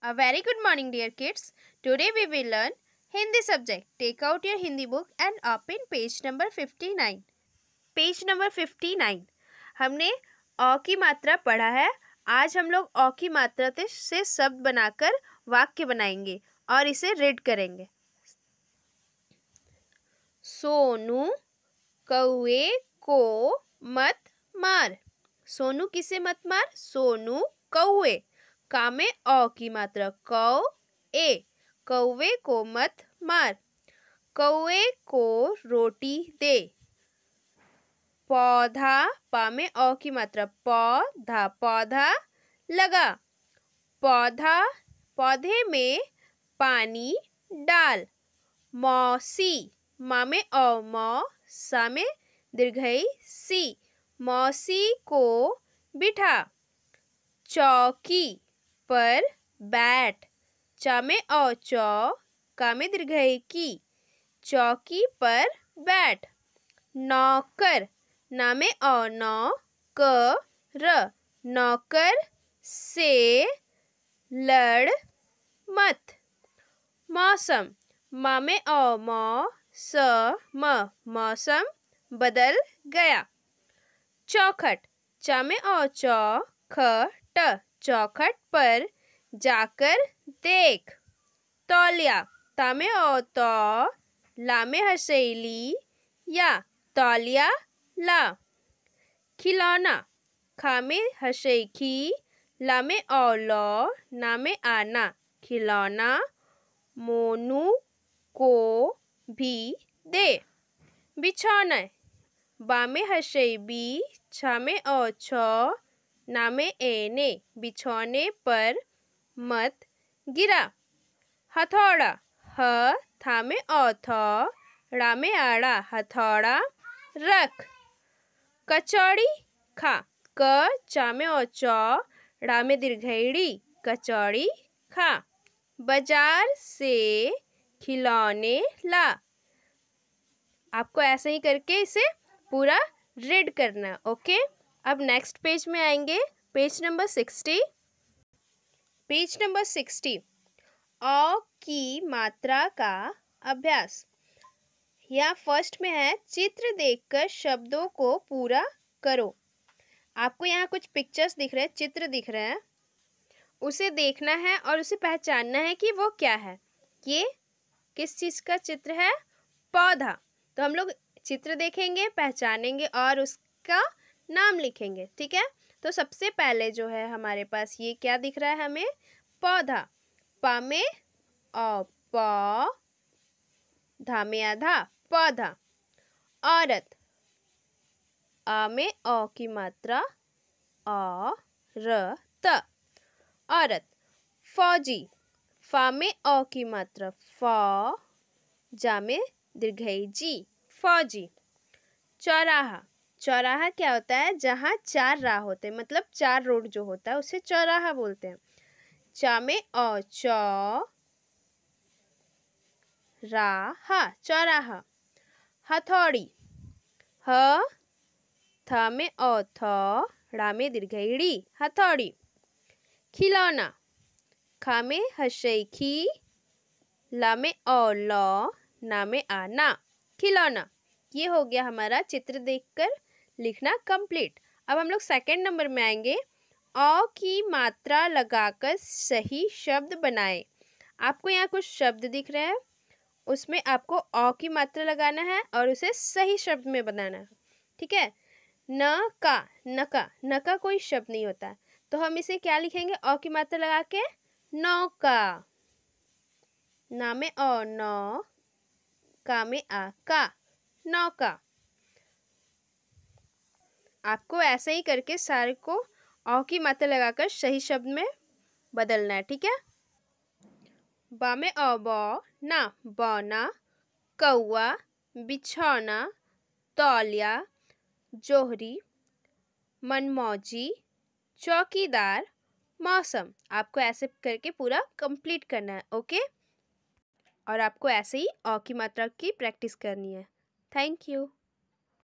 A very good morning dear kids. Today we will learn Hindi subject. Take out your Hindi book and open page number 59. Page number 59. हमने अ की मात्रा पढ़ा है आज हम लोग अ की मात्रा से शब्द बनाकर वाक्य बनाएंगे और इसे रीड करेंगे सोनू कौए को मत मार सोनू किसे मत मार सोनू कौए का में औ की मात्रा कौ ए कौवे को मत मार कौए को रोटी दे पौधा पा में की मात्रा पौधा पौधा लगा पौधा पौधे में पानी डाल मौसी मामे में औ मौ सा में दीर्घई सी मौसी को बिठा चौकी पर बैट चमे और चौ कामे दीर्घ की चौकी पर बैट नौकर नामे और नौ क र नौकर से लड़ मत मौसम मामे ओ मौ स म मौसम बदल गया चौखट चामे औ चौ ख ट चौखट पर जाकर देख तौलिया तामे ओ तो लामे हसेली या तौलिया ला खिलौना खामे हसेखी लामे लो नामे आना खिलौना मोनू को भी दे बिछौना बामे हसेबी छामे ओ छो नामे एने ने बिछौने पर मत गिरा हथौड़ा ह था में औथौ आड़ा हथौड़ा रख कचौड़ी खा क चामे ओ औचौ रामे दीर्घड़ी कचौड़ी खा बाजार से खिलौने ला आपको ऐसे ही करके इसे पूरा रेड करना ओके अब नेक्स्ट पेज में आएंगे page number sixty page number sixty अ की मात्रा का अभ्यास या फर्स्ट में है चित्र देखकर शब्दों को पूरा करो आपको यहाँ कुछ पिक्चर्स दिख रहे हैं चित्र दिख रहे हैं उसे देखना है और उसे पहचानना है कि वो क्या है ये किस चीज़ का चित्र है पौधा तो हम लोग चित्र देखेंगे पहचानेंगे और उसका नाम लिखेंगे ठीक है तो सबसे पहले जो है हमारे पास ये क्या दिख रहा है हमें पौधा प में अ प धा में आधा पौधा औरत आ में अ की मात्रा अ र त औरत फौजी फा में अ की मात्रा फ जा में दीर्घ जी फौजी चौराहा चौराहा क्या होता है जहाँ चार राह होते हैं मतलब चार रोड जो होता है उसे चौराहा बोलते हैं चा में अ चौ राहा चौराहा हथौड़ी ह थ में अ थ ड़ा में दीर्घड़ी हथौड़ी खिलौना खा में लामे खी ला में अ ल ना में आना खिलौना ये हो गया हमारा चित्र देखकर लिखना कंप्लीट अब हम लोग सेकेंड नंबर में आएंगे अ की मात्रा लगाकर सही शब्द बनाएं आपको यहाँ कुछ शब्द दिख रहे हैं उसमें आपको अ की मात्रा लगाना है और उसे सही शब्द में बनाना है ठीक है न का न का न का कोई शब्द नहीं होता तो हम इसे क्या लिखेंगे अ की मात्रा लगा के नौ का नामे अ नौ का में आ का नौ का आपको ऐसे ही करके सारे को औ की मात्रा लगाकर सही शब्द में बदलना है ठीक है ब में अ बौ ना बौना कौआ बिछौना तौलिया जोहरी मनमौजी चौकीदार मौसम आपको ऐसे करके पूरा कंप्लीट करना है ओके और आपको ऐसे ही औ की मात्रा की प्रैक्टिस करनी है थैंक यू